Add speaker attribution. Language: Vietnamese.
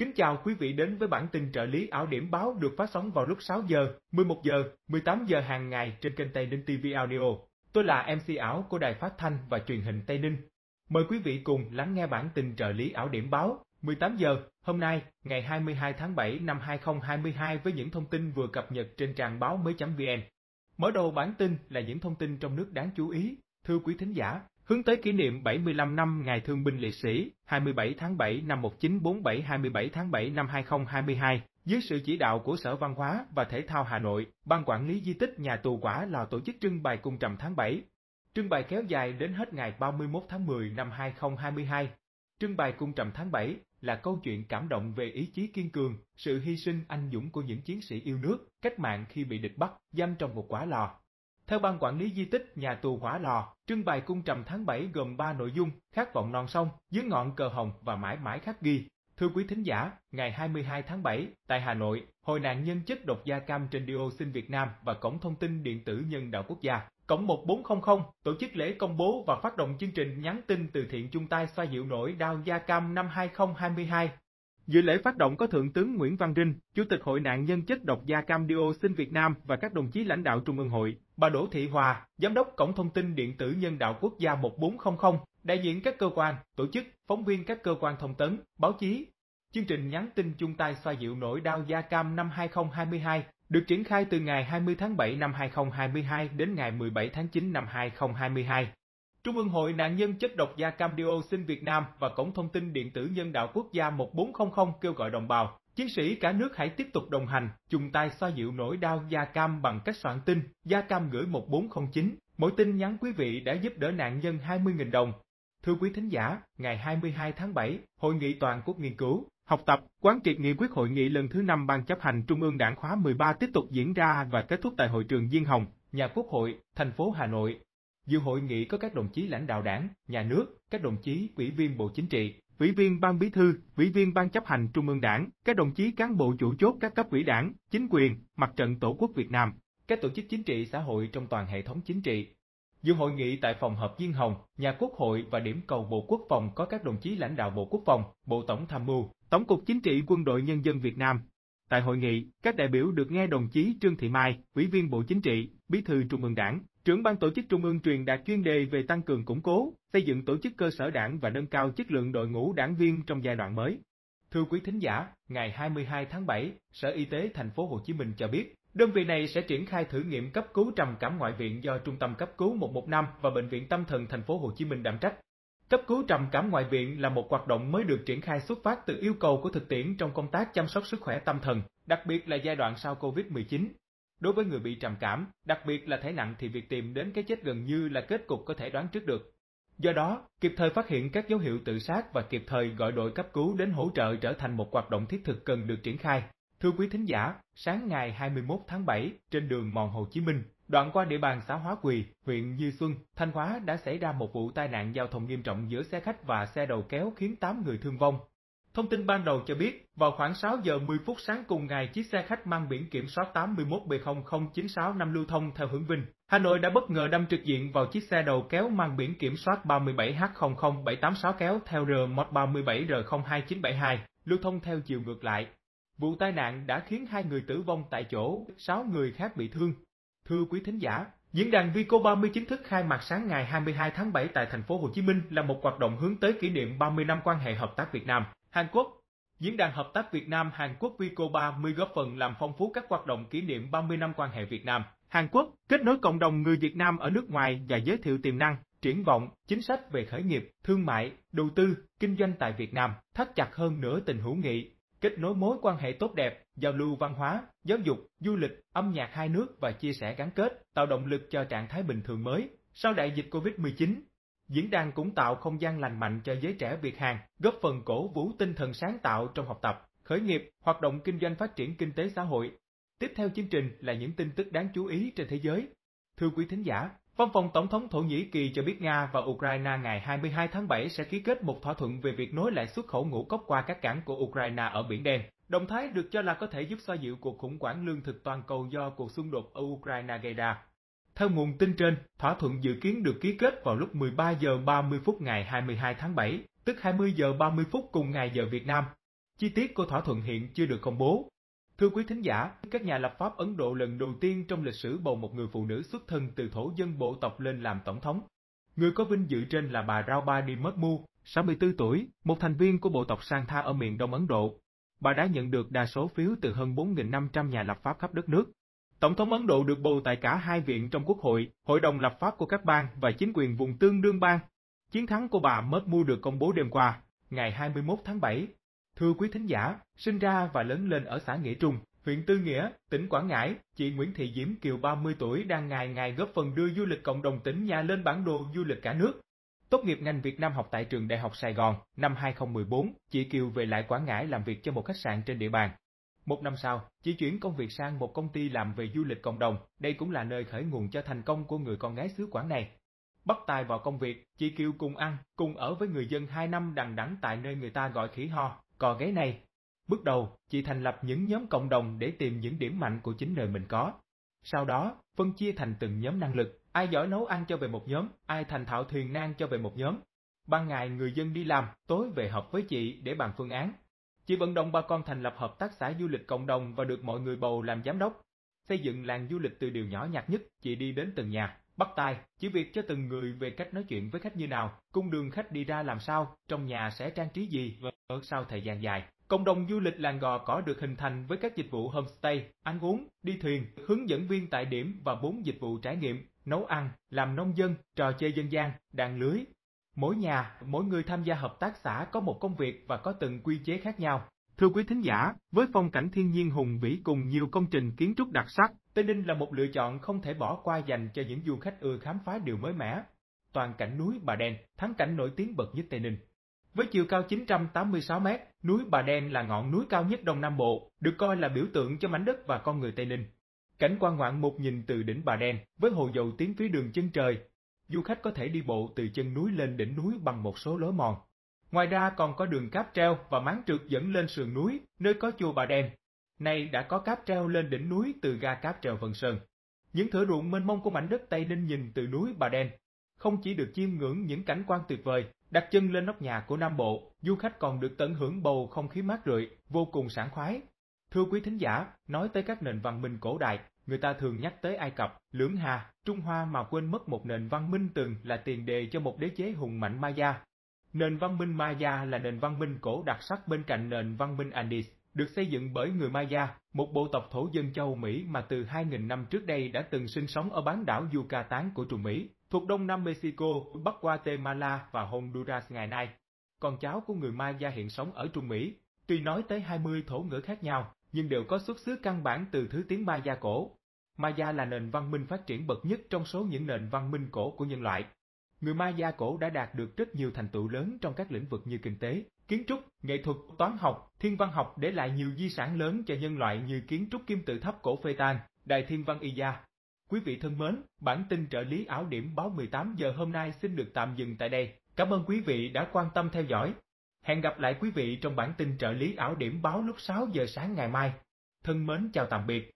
Speaker 1: Kính chào quý vị đến với bản tin trợ lý ảo điểm báo được phát sóng vào lúc 6 giờ, 11 giờ, 18 giờ hàng ngày trên kênh Tây Ninh TV Audio. Tôi là MC ảo của Đài Phát Thanh và Truyền hình Tây Ninh. Mời quý vị cùng lắng nghe bản tin trợ lý ảo điểm báo 18 giờ hôm nay, ngày 22 tháng 7 năm 2022 với những thông tin vừa cập nhật trên trang báo mới.vn. Mở đầu bản tin là những thông tin trong nước đáng chú ý. Thưa quý thính giả, hướng tới kỷ niệm 75 năm Ngày Thương binh Liệt sĩ 27 tháng 7 năm 1947 27 tháng 7 năm 2022. Dưới sự chỉ đạo của Sở Văn hóa và Thể thao Hà Nội, Ban quản lý di tích nhà tù quả Lò tổ chức trưng bày cung trầm tháng 7. Trưng bày kéo dài đến hết ngày 31 tháng 10 năm 2022. Trưng bày cung trầm tháng 7 là câu chuyện cảm động về ý chí kiên cường, sự hy sinh anh dũng của những chiến sĩ yêu nước, cách mạng khi bị địch bắt, giam trong một quả lò, theo ban quản lý di tích nhà tù hỏa lò, trưng bày cung trầm tháng 7 gồm 3 nội dung, khát vọng non sông, dưới ngọn cờ hồng và mãi mãi khắc ghi. Thưa quý thính giả, ngày 22 tháng 7, tại Hà Nội, Hội nạn nhân chất độc da cam trên dioxin Việt Nam và Cổng thông tin điện tử nhân đạo quốc gia, Cổng 1400, tổ chức lễ công bố và phát động chương trình nhắn tin từ thiện chung tay xoa dịu nỗi đau da cam năm 2022. Dự lễ phát động có Thượng tướng Nguyễn Văn Rinh, Chủ tịch Hội nạn nhân chất độc da cam dioxin Việt Nam và các đồng chí lãnh đạo Trung ương hội, bà Đỗ Thị Hòa, Giám đốc Cổng Thông tin Điện tử Nhân đạo Quốc gia 1400, đại diện các cơ quan, tổ chức, phóng viên các cơ quan thông tấn, báo chí. Chương trình nhắn tin chung tay xoa dịu nỗi đau da cam năm 2022 được triển khai từ ngày 20 tháng 7 năm 2022 đến ngày 17 tháng 9 năm 2022. Trung ương Hội nạn nhân chất độc da cam dioxin Việt Nam và Cổng thông tin điện tử nhân đạo quốc gia 1400 kêu gọi đồng bào, chiến sĩ cả nước hãy tiếp tục đồng hành, chung tay xoa dịu nỗi đau da cam bằng cách soạn tin, da cam gửi 1409. Mỗi tin nhắn quý vị đã giúp đỡ nạn nhân 20.000 đồng. Thưa quý thính giả, ngày 22 tháng 7, Hội nghị Toàn quốc nghiên cứu, học tập, quán triệt nghị quyết hội nghị lần thứ 5 Ban chấp hành Trung ương Đảng khóa 13 tiếp tục diễn ra và kết thúc tại hội trường Diên Hồng, nhà Quốc hội, thành phố Hà Nội. Dự hội nghị có các đồng chí lãnh đạo đảng, nhà nước, các đồng chí ủy viên Bộ Chính trị, ủy viên Ban Bí thư, ủy viên Ban chấp hành Trung ương Đảng, các đồng chí cán bộ chủ chốt các cấp ủy đảng, chính quyền, mặt trận Tổ quốc Việt Nam, các tổ chức chính trị xã hội trong toàn hệ thống chính trị. Dự hội nghị tại phòng họp Diên Hồng, nhà Quốc hội và điểm cầu Bộ Quốc phòng có các đồng chí lãnh đạo Bộ Quốc phòng, Bộ Tổng tham mưu, Tổng cục Chính trị Quân đội Nhân dân Việt Nam. Tại hội nghị, các đại biểu được nghe đồng chí Trương Thị Mai, Ủy viên Bộ Chính trị, Bí thư Trung ương Đảng, Trưởng ban tổ chức Trung ương truyền đạt chuyên đề về tăng cường củng cố, xây dựng tổ chức cơ sở đảng và nâng cao chất lượng đội ngũ đảng viên trong giai đoạn mới. Thưa quý thính giả, ngày 22 tháng 7, Sở Y tế thành phố Hồ Chí Minh cho biết, đơn vị này sẽ triển khai thử nghiệm cấp cứu trầm cảm ngoại viện do Trung tâm cấp cứu 115 và bệnh viện Tâm thần thành phố Hồ Chí Minh đảm trách. Cấp cứu trầm cảm ngoại viện là một hoạt động mới được triển khai xuất phát từ yêu cầu của thực tiễn trong công tác chăm sóc sức khỏe tâm thần, đặc biệt là giai đoạn sau COVID-19. Đối với người bị trầm cảm, đặc biệt là thể nặng thì việc tìm đến cái chết gần như là kết cục có thể đoán trước được. Do đó, kịp thời phát hiện các dấu hiệu tự sát và kịp thời gọi đội cấp cứu đến hỗ trợ trở thành một hoạt động thiết thực cần được triển khai. Thưa quý thính giả, sáng ngày 21 tháng 7, trên đường Mòn Hồ Chí Minh, đoạn qua địa bàn xã Hóa Quỳ, huyện Như Xuân, Thanh Hóa đã xảy ra một vụ tai nạn giao thông nghiêm trọng giữa xe khách và xe đầu kéo khiến 8 người thương vong, Thông tin ban đầu cho biết, vào khoảng 6 giờ 10 phút sáng cùng ngày, chiếc xe khách mang biển kiểm soát 81B00965 lưu thông theo hướng Vinh. Hà Nội đã bất ngờ đâm trực diện vào chiếc xe đầu kéo mang biển kiểm soát 37H00786 kéo theo R1 37R02972, lưu thông theo chiều ngược lại. Vụ tai nạn đã khiến hai người tử vong tại chỗ, 6 người khác bị thương. Thưa quý thính giả, Diễn đàn Vico 30 chính thức khai mạc sáng ngày 22 tháng 7 tại thành phố Hồ Chí Minh là một hoạt động hướng tới kỷ niệm 30 năm quan hệ hợp tác Việt Nam. Hàn Quốc Diễn đàn Hợp tác Việt Nam-Hàn Quốc Vico 30 góp phần làm phong phú các hoạt động kỷ niệm 30 năm quan hệ Việt Nam. Hàn Quốc kết nối cộng đồng người Việt Nam ở nước ngoài và giới thiệu tiềm năng, triển vọng, chính sách về khởi nghiệp, thương mại, đầu tư, kinh doanh tại Việt Nam, thắt chặt hơn nữa tình hữu nghị, kết nối mối quan hệ tốt đẹp, giao lưu văn hóa, giáo dục, du lịch, âm nhạc hai nước và chia sẻ gắn kết, tạo động lực cho trạng thái bình thường mới. Sau đại dịch COVID-19, Diễn đàn cũng tạo không gian lành mạnh cho giới trẻ Việt Hàn, góp phần cổ vũ tinh thần sáng tạo trong học tập, khởi nghiệp, hoạt động kinh doanh phát triển kinh tế xã hội. Tiếp theo chương trình là những tin tức đáng chú ý trên thế giới. Thưa quý thính giả, Văn phòng Tổng thống Thổ Nhĩ Kỳ cho biết Nga và Ukraine ngày 22 tháng 7 sẽ ký kết một thỏa thuận về việc nối lại xuất khẩu ngũ cốc qua các cảng của Ukraine ở Biển Đen. Động thái được cho là có thể giúp xoa dịu cuộc khủng hoảng lương thực toàn cầu do cuộc xung đột ở Ukraine gây ra. Theo nguồn tin trên, thỏa thuận dự kiến được ký kết vào lúc 13 giờ 30 phút ngày 22 tháng 7, tức 20 giờ 30 phút cùng ngày giờ Việt Nam. Chi tiết của thỏa thuận hiện chưa được công bố. Thưa quý thính giả, các nhà lập pháp Ấn Độ lần đầu tiên trong lịch sử bầu một người phụ nữ xuất thân từ thổ dân bộ tộc lên làm tổng thống. Người có vinh dự trên là bà Draupadi Murmu, 64 tuổi, một thành viên của bộ tộc Santha ở miền Đông Ấn Độ. Bà đã nhận được đa số phiếu từ hơn 4.500 nhà lập pháp khắp đất nước. Tổng thống Ấn Độ được bầu tại cả hai viện trong Quốc hội, Hội đồng lập pháp của các bang và chính quyền vùng tương đương bang. Chiến thắng của bà Mermu được công bố đêm qua, ngày 21 tháng 7. Thưa quý thính giả, sinh ra và lớn lên ở xã Nghĩa Trung, huyện Tư Nghĩa, tỉnh Quảng Ngãi, chị Nguyễn Thị Diễm Kiều 30 tuổi đang ngày ngày góp phần đưa du lịch cộng đồng tỉnh nhà lên bản đồ du lịch cả nước. Tốt nghiệp ngành Việt Nam học tại trường Đại học Sài Gòn, năm 2014, chị Kiều về lại Quảng Ngãi làm việc cho một khách sạn trên địa bàn. Một năm sau, chị chuyển công việc sang một công ty làm về du lịch cộng đồng, đây cũng là nơi khởi nguồn cho thành công của người con gái xứ Quảng này. Bắt tay vào công việc, chị Kiều cùng ăn, cùng ở với người dân hai năm đằng đẵng tại nơi người ta gọi khỉ ho, cò ghế này. Bước đầu, chị thành lập những nhóm cộng đồng để tìm những điểm mạnh của chính nơi mình có. Sau đó, phân chia thành từng nhóm năng lực, ai giỏi nấu ăn cho về một nhóm, ai thành thạo thuyền nan cho về một nhóm. Ban ngày người dân đi làm, tối về họp với chị để bàn phương án, Chị vận động bà con thành lập hợp tác xã du lịch cộng đồng và được mọi người bầu làm giám đốc. Xây dựng làng du lịch từ điều nhỏ nhặt nhất, chị đi đến từng nhà, bắt tay, chỉ việc cho từng người về cách nói chuyện với khách như nào, cung đường khách đi ra làm sao, trong nhà sẽ trang trí gì và ở sau thời gian dài. Cộng đồng du lịch làng gò cỏ được hình thành với các dịch vụ homestay, ăn uống, đi thuyền, hướng dẫn viên tại điểm và bốn dịch vụ trải nghiệm, nấu ăn, làm nông dân, trò chơi dân gian, đàn lưới, Mỗi nhà, mỗi người tham gia hợp tác xã có một công việc và có từng quy chế khác nhau. Thưa quý thính giả, với phong cảnh thiên nhiên hùng vĩ cùng nhiều công trình kiến trúc đặc sắc, Tây Ninh là một lựa chọn không thể bỏ qua dành cho những du khách ưa khám phá điều mới mẻ. Toàn cảnh núi Bà Đen, thắng cảnh nổi tiếng bậc nhất Tây Ninh. Với chiều cao 986 m, núi Bà Đen là ngọn núi cao nhất Đông Nam Bộ, được coi là biểu tượng cho mảnh đất và con người Tây Ninh. Cảnh quan ngoạn mục nhìn từ đỉnh Bà Đen, với hồ dầu tiếng phía đường chân trời, du khách có thể đi bộ từ chân núi lên đỉnh núi bằng một số lối mòn. Ngoài ra còn có đường cáp treo và máng trượt dẫn lên sườn núi, nơi có chùa Bà Đen. Nay đã có cáp treo lên đỉnh núi từ ga cáp treo Vân Sơn. Những thửa ruộng mênh mông của mảnh đất Tây Ninh nhìn từ núi Bà Đen, không chỉ được chiêm ngưỡng những cảnh quan tuyệt vời, đặt chân lên nóc nhà của Nam Bộ, du khách còn được tận hưởng bầu không khí mát rượi, vô cùng sảng khoái, Thưa quý thính giả, nói tới các nền văn minh cổ đại, người ta thường nhắc tới Ai Cập, Lưỡng Hà, Trung Hoa mà quên mất một nền văn minh từng là tiền đề cho một đế chế hùng mạnh Maya. Nền văn minh Maya là nền văn minh cổ đặc sắc bên cạnh nền văn minh Andes được xây dựng bởi người Maya, một bộ tộc thổ dân châu Mỹ mà từ 2.000 năm trước đây đã từng sinh sống ở bán đảo Yucatán của Trung Mỹ, thuộc đông nam Mexico, bắc Guatemala và Honduras ngày nay. Con cháu của người Maya hiện sống ở Trung Mỹ, tuy nói tới 20 thổ ngữ khác nhau, nhưng đều có xuất xứ căn bản từ thứ tiếng Maya cổ. Maya là nền văn minh phát triển bậc nhất trong số những nền văn minh cổ của nhân loại. Người Maya cổ đã đạt được rất nhiều thành tựu lớn trong các lĩnh vực như kinh tế, kiến trúc, nghệ thuật, toán học, thiên văn học để lại nhiều di sản lớn cho nhân loại như kiến trúc kim tự tháp cổ Phê Tan, đài thiên văn Iya. Quý vị thân mến, bản tin trợ lý ảo điểm báo 18 giờ hôm nay xin được tạm dừng tại đây. Cảm ơn quý vị đã quan tâm theo dõi. Hẹn gặp lại quý vị trong bản tin trợ lý ảo điểm báo lúc 6 giờ sáng ngày mai. Thân mến chào tạm biệt.